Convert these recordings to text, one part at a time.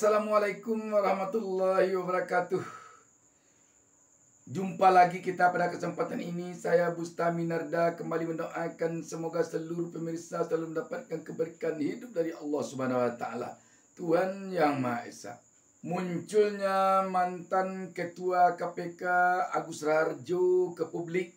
Assalamualaikum warahmatullahi wabarakatuh. Jumpa lagi kita pada kesempatan ini. Saya Bustami Narda kembali mendoakan semoga seluruh pemirsa selalu mendapatkan keberkahan hidup dari Allah Subhanahu wa taala, Tuhan yang Maha Esa. Munculnya mantan ketua KPK Agus Raharjo ke publik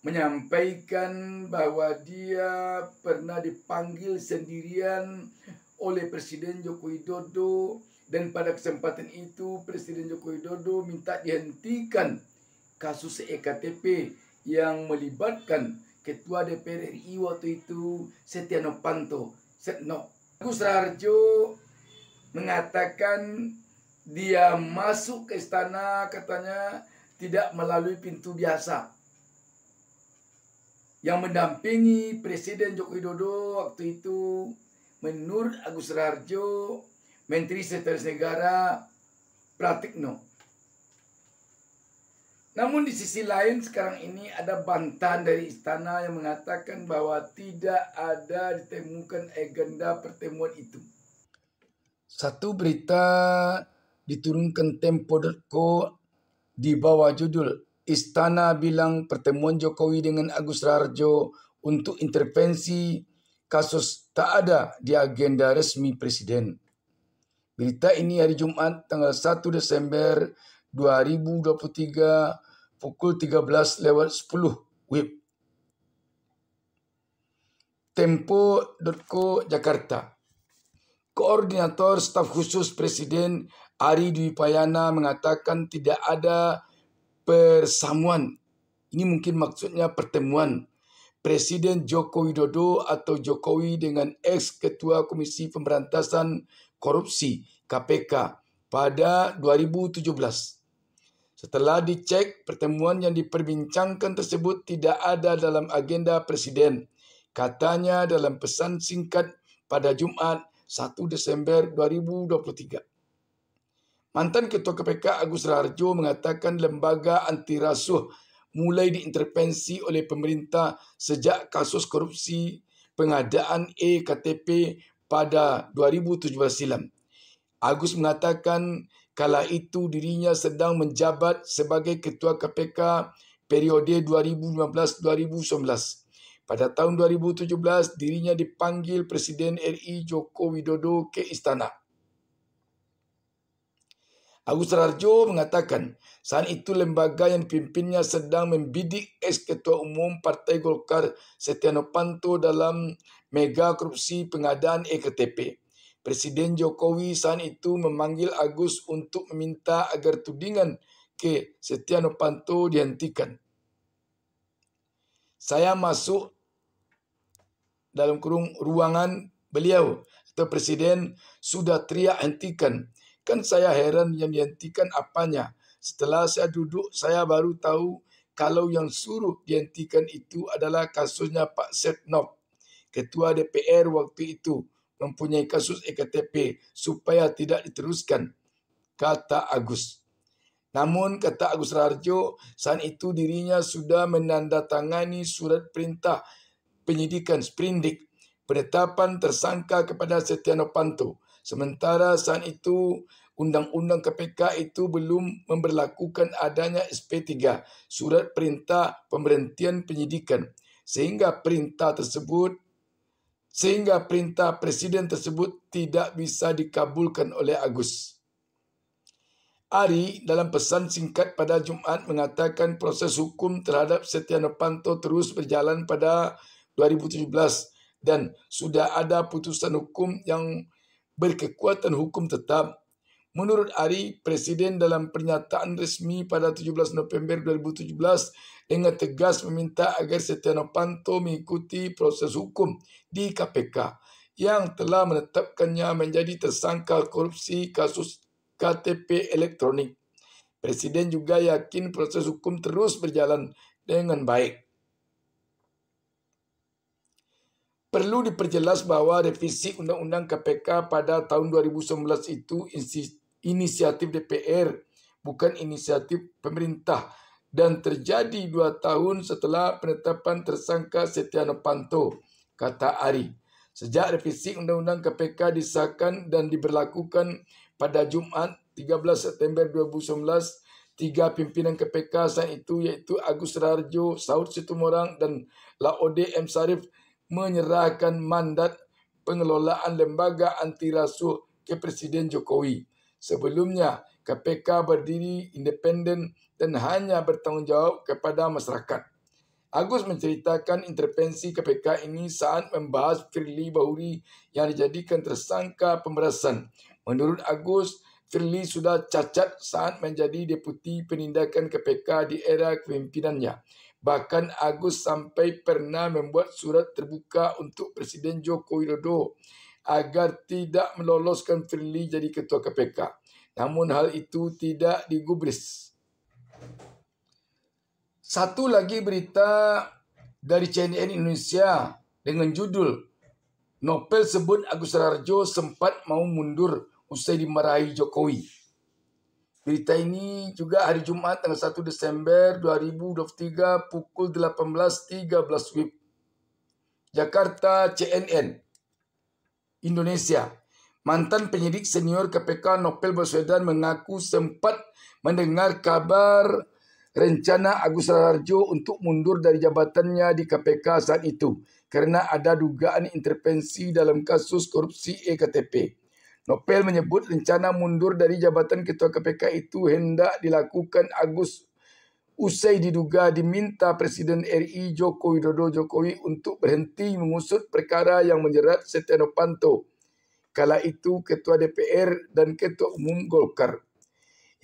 menyampaikan bahwa dia pernah dipanggil sendirian oleh Presiden Joko Widodo dan pada kesempatan itu Presiden Joko Widodo minta dihentikan kasus EKTP yang melibatkan Ketua DPR RI waktu itu Setia Novanto, Setno. Agus mengatakan dia masuk ke istana katanya tidak melalui pintu biasa. Yang mendampingi Presiden Joko Widodo waktu itu menurut Agus Rarjo, Menteri Sekretaris Negara Pratikno. Namun di sisi lain sekarang ini ada bantahan dari istana yang mengatakan bahwa tidak ada ditemukan agenda pertemuan itu. Satu berita diturunkan Tempo.co di bawah judul Istana bilang pertemuan Jokowi dengan Agus Rarjo untuk intervensi kasus tak ada di agenda resmi Presiden. Berita ini hari Jumat tanggal 1 Desember 2023 pukul 13 lewat 10 WIB. Tempo.co Jakarta. Koordinator Staf Khusus Presiden Ari Dwi Payana mengatakan tidak ada persamuan. Ini mungkin maksudnya pertemuan Presiden Joko Widodo atau Jokowi dengan ex-ketua Komisi Pemberantasan Korupsi KPK pada 2017. Setelah dicek, pertemuan yang diperbincangkan tersebut tidak ada dalam agenda Presiden. Katanya dalam pesan singkat pada Jumat 1 Desember 2023. Mantan Ketua KPK Agus Rarjo mengatakan lembaga anti rasuah mulai diintervensi oleh pemerintah sejak kasus korupsi pengadaan AKTP pada 2017 silam. Agus mengatakan kala itu dirinya sedang menjabat sebagai ketua KPK periode 2015-2019. Pada tahun 2017, dirinya dipanggil Presiden RI Joko Widodo ke istana. Agus Rarjo mengatakan, saat itu lembaga yang pimpinnya sedang membidik ex-ketua umum Partai Golkar Setia Novanto dalam mega korupsi pengadaan EKTP. Presiden Jokowi saat itu memanggil Agus untuk meminta agar tudingan ke Setia Novanto dihentikan. Saya masuk dalam kurung ruangan beliau atau presiden sudah teriak hentikan Kan saya heran yang dihentikan apanya. Setelah saya duduk, saya baru tahu kalau yang suruh dihentikan itu adalah kasusnya Pak Setnov, ketua DPR waktu itu mempunyai kasus EKTP supaya tidak diteruskan, kata Agus. Namun, kata Agus Rarjo, saat itu dirinya sudah menandatangani surat perintah penyidikan Sprindik penetapan tersangka kepada Setia Novanto. Sementara saat itu Undang-Undang KPK itu belum memberlakukan adanya SP3, Surat Perintah Pemberhentian Penyidikan, sehingga perintah tersebut sehingga perintah presiden tersebut tidak bisa dikabulkan oleh Agus. Ari dalam pesan singkat pada Jumat mengatakan proses hukum terhadap Setia Novanto terus berjalan pada 2017 dan sudah ada putusan hukum yang berkekuatan hukum tetap. Menurut Ari, Presiden dalam pernyataan resmi pada 17 November 2017 dengan tegas meminta agar Setia Novanto mengikuti proses hukum di KPK yang telah menetapkannya menjadi tersangka korupsi kasus KTP elektronik. Presiden juga yakin proses hukum terus berjalan dengan baik. Perlu diperjelas bahwa revisi Undang-Undang KPK pada tahun 2019 itu inisiatif DPR, bukan inisiatif pemerintah, dan terjadi dua tahun setelah penetapan tersangka Setia Novanto, kata Ari. Sejak revisi Undang-Undang KPK disahkan dan diberlakukan pada Jumat 13 September 2019, tiga pimpinan KPK saat itu yaitu Agus Rarjo, Saud Situmorang, dan Laode M. Sarif menyerahkan mandat pengelolaan lembaga anti rasuah ke Presiden Jokowi. Sebelumnya, KPK berdiri independen dan hanya bertanggungjawab kepada masyarakat. Agus menceritakan intervensi KPK ini saat membahas Firly Bahuri yang dijadikan tersangka pemerasan Menurut Agus, Firly sudah cacat saat menjadi deputi penindakan KPK di era kepemimpinannya. Bahkan Agus sampai pernah membuat surat terbuka untuk Presiden Joko Widodo agar tidak meloloskan Firly jadi ketua KPK. Namun hal itu tidak digubris. Satu lagi berita dari CNN Indonesia dengan judul Nobel sebut Agus Rarjo sempat mau mundur usai dimarahi Jokowi. Berita ini juga hari Jumat tanggal 1 Desember 2023 pukul 18.13 WIB. Jakarta CNN Indonesia Mantan penyidik senior KPK Novel Baswedan mengaku sempat mendengar kabar rencana Agus Rarjo untuk mundur dari jabatannya di KPK saat itu karena ada dugaan intervensi dalam kasus korupsi EKTP. Nopel menyebut rencana mundur dari jabatan Ketua KPK itu hendak dilakukan Agus usai diduga diminta Presiden RI Joko Widodo Jokowi untuk berhenti mengusut perkara yang menjerat Setia Novanto. Kala itu Ketua DPR dan Ketua Umum Golkar.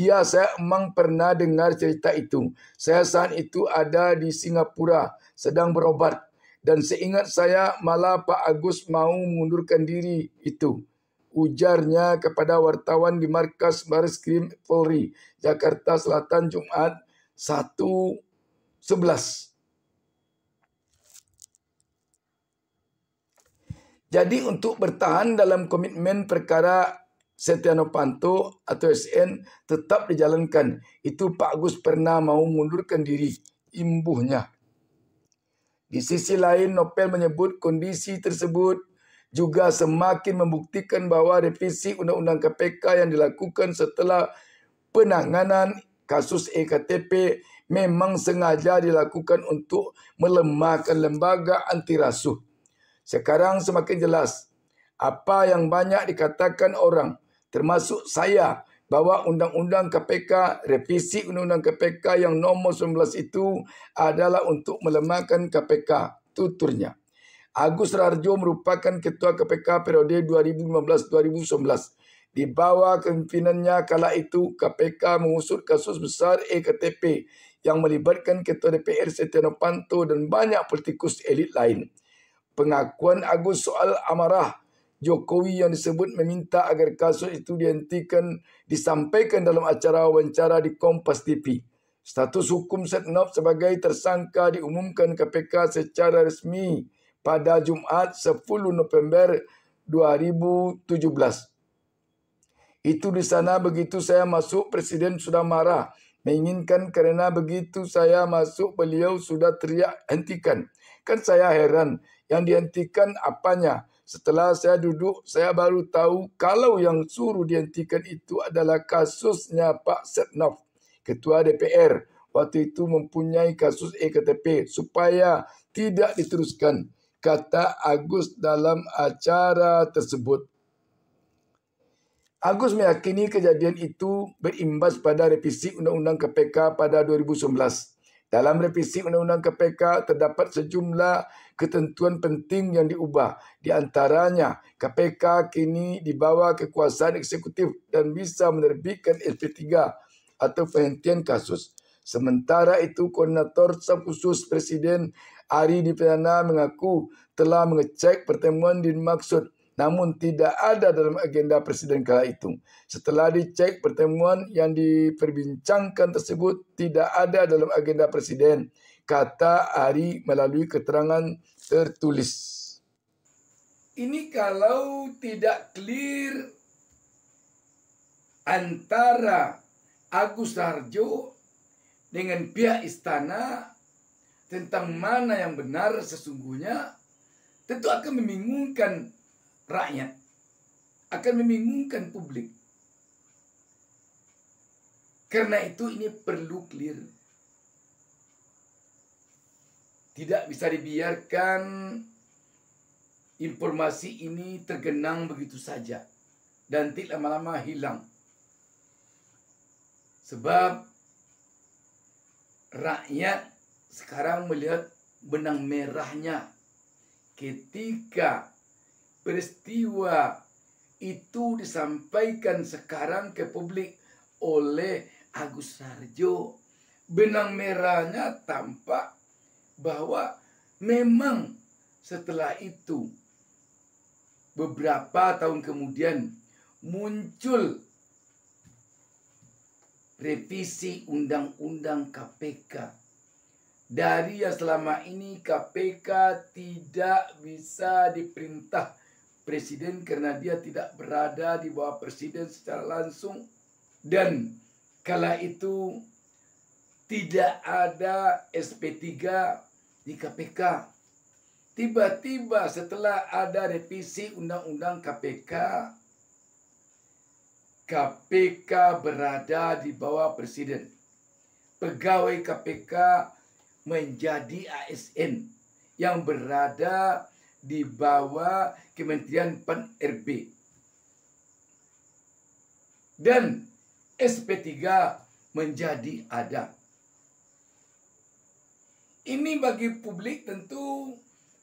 Ya, saya emang pernah dengar cerita itu. Saya saat itu ada di Singapura, sedang berobat. Dan seingat saya malah Pak Agus mau mengundurkan diri itu ujarnya kepada wartawan di markas Baris Krim Polri, Jakarta Selatan, Jumat 1 11. Jadi untuk bertahan dalam komitmen perkara Setia Novanto atau SN tetap dijalankan. Itu Pak gus pernah mau mundurkan diri, imbuhnya. Di sisi lain, Nopel menyebut kondisi tersebut juga semakin membuktikan bahawa revisi Undang-Undang KPK yang dilakukan setelah penanganan kasus EKTP memang sengaja dilakukan untuk melemahkan lembaga anti rasuah. Sekarang semakin jelas apa yang banyak dikatakan orang, termasuk saya, bahwa Undang-Undang KPK, revisi Undang-Undang KPK yang nomor 19 itu adalah untuk melemahkan KPK, tuturnya. Agus Rarjo merupakan Ketua KPK periode 2015-2019. Di bawah kepimpinannya kala itu KPK mengusut kasus besar EKTP yang melibatkan Ketua DPR Setia Novanto dan banyak politikus elit lain. Pengakuan Agus soal amarah Jokowi yang disebut meminta agar kasus itu dihentikan disampaikan dalam acara wawancara di Kompas TV. Status hukum Setnov sebagai tersangka diumumkan KPK secara resmi pada Jumaat 10 November 2017. Itu di sana begitu saya masuk presiden sudah marah menginginkan kerana begitu saya masuk beliau sudah teriak hentikan. Kan saya heran yang dihentikan apanya. Setelah saya duduk saya baru tahu kalau yang suruh dihentikan itu adalah kasusnya Pak Setnov ketua DPR waktu itu mempunyai kasus EKTP supaya tidak diteruskan. kata Agus dalam acara tersebut. Agus meyakini kejadian itu berimbas pada revisi Undang-Undang KPK pada 2011. Dalam revisi Undang-Undang KPK terdapat sejumlah ketentuan penting yang diubah. Di antaranya, KPK kini dibawa kekuasaan eksekutif dan bisa menerbitkan SP3 atau penghentian kasus. Sementara itu, Koordinator Staf Khusus Presiden Ari dipidana mengaku telah mengecek pertemuan dimaksud namun tidak ada dalam agenda presiden kala itu. Setelah dicek pertemuan yang diperbincangkan tersebut tidak ada dalam agenda presiden, kata Ari melalui keterangan tertulis. Ini kalau tidak clear antara Agus Harjo dengan pihak istana tentang mana yang benar sesungguhnya tentu akan membingungkan rakyat, akan membingungkan publik. Karena itu ini perlu clear. Tidak bisa dibiarkan informasi ini tergenang begitu saja dan tidak lama-lama hilang. Sebab rakyat sekarang melihat benang merahnya ketika peristiwa itu disampaikan sekarang ke publik oleh Agus Sarjo. Benang merahnya tampak bahwa memang setelah itu beberapa tahun kemudian muncul revisi undang-undang KPK dari yang selama ini KPK tidak bisa diperintah presiden karena dia tidak berada di bawah presiden secara langsung dan kala itu tidak ada SP3 di KPK. Tiba-tiba setelah ada revisi undang-undang KPK, KPK berada di bawah presiden. Pegawai KPK menjadi ASN yang berada di bawah Kementerian Pan-RB. Dan SP3 menjadi ada. Ini bagi publik tentu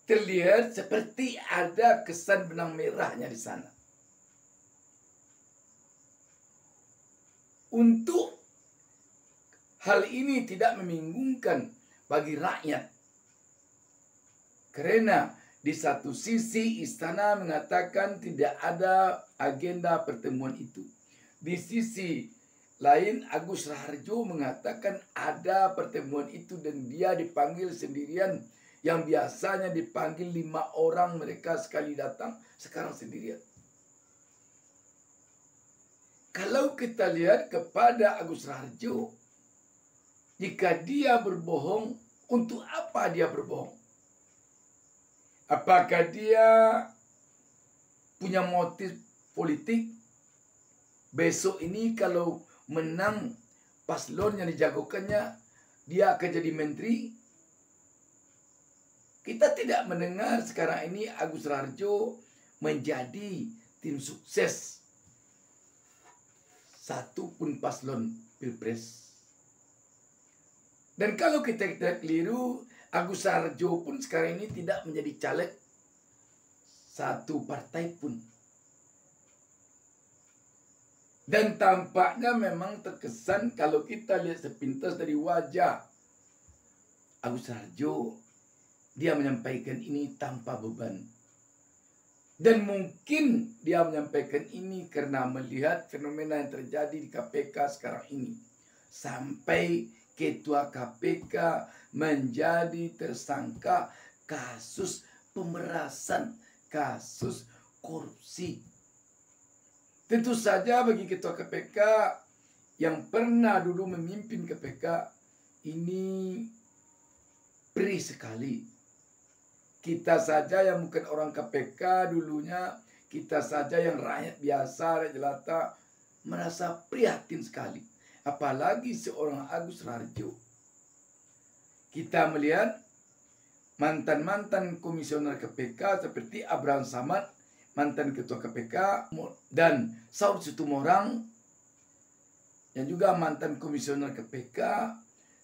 terlihat seperti ada kesan benang merahnya di sana. Untuk hal ini tidak membingungkan bagi rakyat. Karena di satu sisi istana mengatakan tidak ada agenda pertemuan itu. Di sisi lain Agus Raharjo mengatakan ada pertemuan itu dan dia dipanggil sendirian yang biasanya dipanggil lima orang mereka sekali datang sekarang sendirian. Kalau kita lihat kepada Agus Raharjo, jika dia berbohong untuk apa dia berbohong? Apakah dia punya motif politik? Besok ini kalau menang paslon yang dijagokannya, dia akan jadi menteri. Kita tidak mendengar sekarang ini Agus Rarjo menjadi tim sukses satu pun paslon pilpres dan kalau kita tidak keliru, Agus Sarjo pun sekarang ini tidak menjadi caleg satu partai pun. Dan tampaknya memang terkesan kalau kita lihat sepintas dari wajah Agus Sarjo, dia menyampaikan ini tanpa beban. Dan mungkin dia menyampaikan ini karena melihat fenomena yang terjadi di KPK sekarang ini. Sampai Ketua KPK menjadi tersangka kasus pemerasan, kasus korupsi. Tentu saja bagi Ketua KPK yang pernah dulu memimpin KPK ini perih sekali. Kita saja yang bukan orang KPK dulunya, kita saja yang rakyat biasa, rakyat jelata, merasa prihatin sekali apalagi seorang Agus Rarjo. Kita melihat mantan-mantan komisioner KPK seperti Abraham Samad, mantan ketua KPK, dan Saud Situmorang, yang juga mantan komisioner KPK,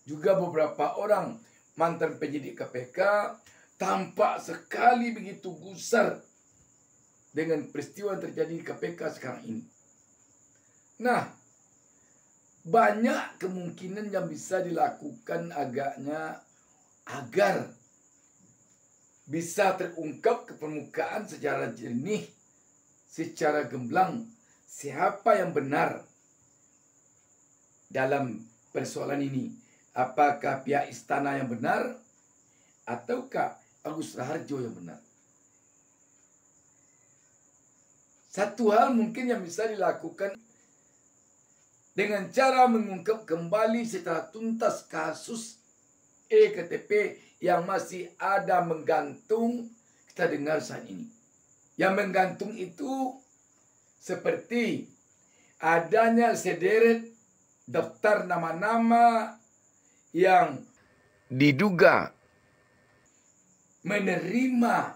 juga beberapa orang mantan penyidik KPK, tampak sekali begitu gusar dengan peristiwa yang terjadi di KPK sekarang ini. Nah, banyak kemungkinan yang bisa dilakukan agaknya agar bisa terungkap ke permukaan secara jernih, secara gemblang, siapa yang benar dalam persoalan ini. Apakah pihak istana yang benar ataukah Agus Raharjo yang benar? Satu hal mungkin yang bisa dilakukan dengan cara mengungkap kembali secara tuntas kasus EKTP yang masih ada menggantung kita dengar saat ini. Yang menggantung itu seperti adanya sederet daftar nama-nama yang diduga menerima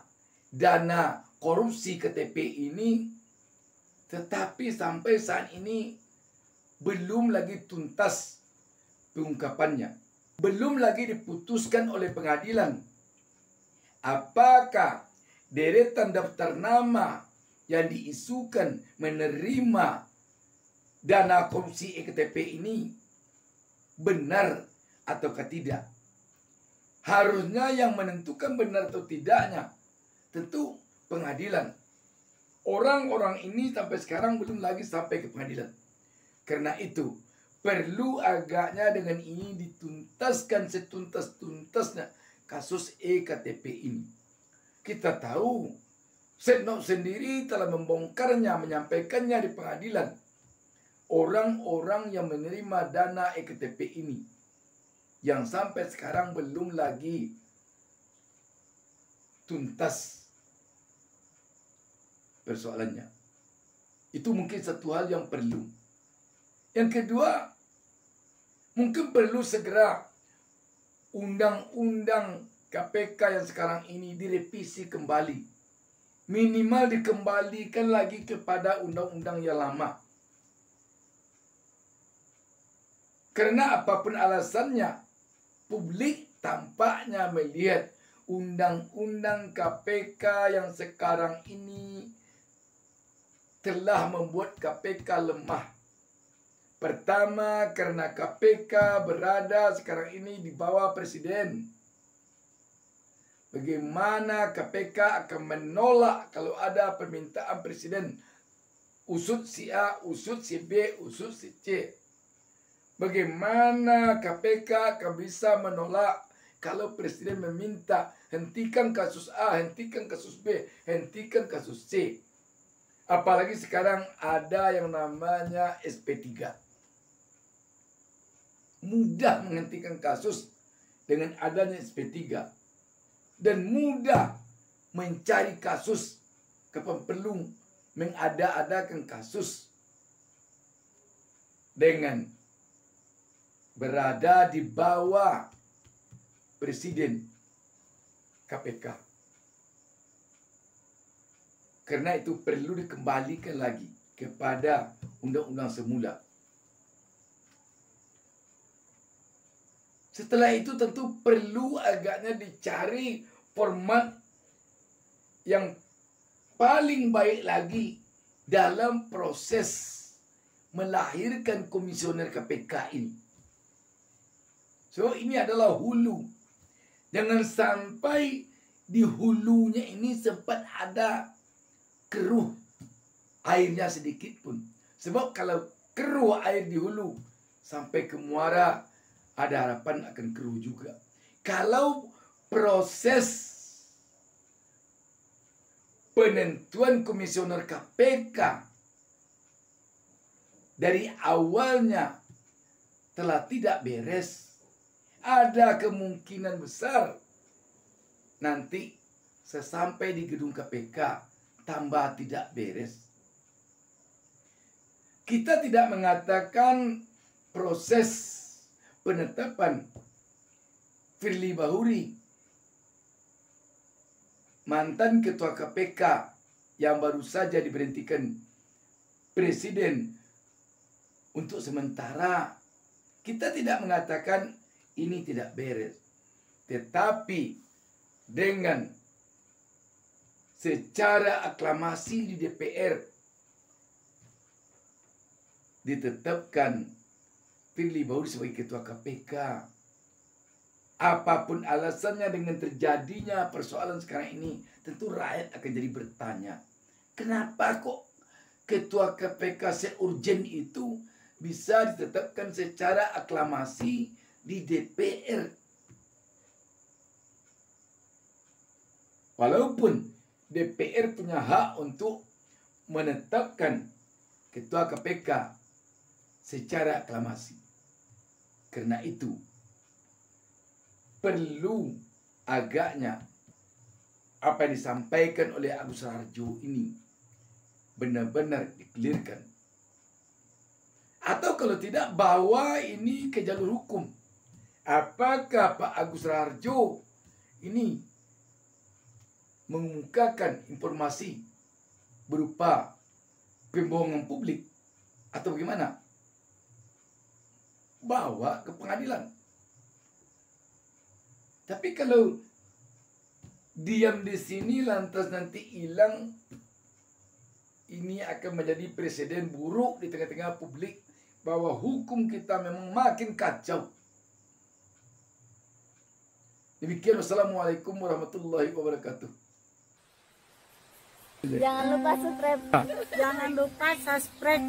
dana korupsi KTP ini tetapi sampai saat ini belum lagi tuntas pengungkapannya. Belum lagi diputuskan oleh pengadilan. Apakah deretan daftar nama yang diisukan menerima dana korupsi EKTP ini benar atau tidak? Harusnya yang menentukan benar atau tidaknya tentu pengadilan. Orang-orang ini sampai sekarang belum lagi sampai ke pengadilan karena itu, perlu agaknya dengan ini dituntaskan setuntas-tuntasnya kasus EKTP ini. Kita tahu, Setnov sendiri telah membongkarnya, menyampaikannya di pengadilan. Orang-orang yang menerima dana EKTP ini, yang sampai sekarang belum lagi tuntas persoalannya. Itu mungkin satu hal yang perlu yang kedua, mungkin perlu segera undang-undang KPK yang sekarang ini direvisi kembali. Minimal dikembalikan lagi kepada undang-undang yang lama. Karena apapun alasannya, publik tampaknya melihat undang-undang KPK yang sekarang ini telah membuat KPK lemah. Pertama, karena KPK berada sekarang ini di bawah presiden. Bagaimana KPK akan menolak kalau ada permintaan presiden usut si A, usut si B, usut si C. Bagaimana KPK akan bisa menolak kalau presiden meminta hentikan kasus A, hentikan kasus B, hentikan kasus C. Apalagi sekarang ada yang namanya SP3 mudah menghentikan kasus dengan adanya SP3 dan mudah mencari kasus ke pempelung mengada-adakan kasus dengan berada di bawah presiden KPK. Karena itu perlu dikembalikan lagi kepada undang-undang semula. Setelah itu tentu perlu agaknya dicari format yang paling baik lagi dalam proses melahirkan komisioner KPK ini. So ini adalah hulu. Jangan sampai di hulunya ini sempat ada keruh airnya sedikit pun. Sebab kalau keruh air di hulu sampai ke muara ada harapan akan keruh juga. Kalau proses penentuan komisioner KPK dari awalnya telah tidak beres, ada kemungkinan besar nanti sesampai di gedung KPK tambah tidak beres. Kita tidak mengatakan proses penetapan Firly Bahuri mantan ketua KPK yang baru saja diberhentikan presiden untuk sementara kita tidak mengatakan ini tidak beres tetapi dengan secara aklamasi di DPR ditetapkan Firly Bahuri sebagai ketua KPK. Apapun alasannya dengan terjadinya persoalan sekarang ini, tentu rakyat akan jadi bertanya, kenapa kok ketua KPK seurgen itu bisa ditetapkan secara aklamasi di DPR? Walaupun DPR punya hak untuk menetapkan ketua KPK secara aklamasi. Karena itu perlu agaknya apa yang disampaikan oleh Agus Harjo ini benar-benar dikelirkan. Atau kalau tidak bawa ini ke jalur hukum. Apakah Pak Agus Raharjo ini mengungkapkan informasi berupa pembohongan publik atau bagaimana? bawa ke pengadilan. Tapi kalau diam di sini lantas nanti hilang ini akan menjadi presiden buruk di tengah-tengah publik bahwa hukum kita memang makin kacau. Demikian wassalamualaikum warahmatullahi wabarakatuh. Jangan lupa subscribe. Jangan lupa subscribe.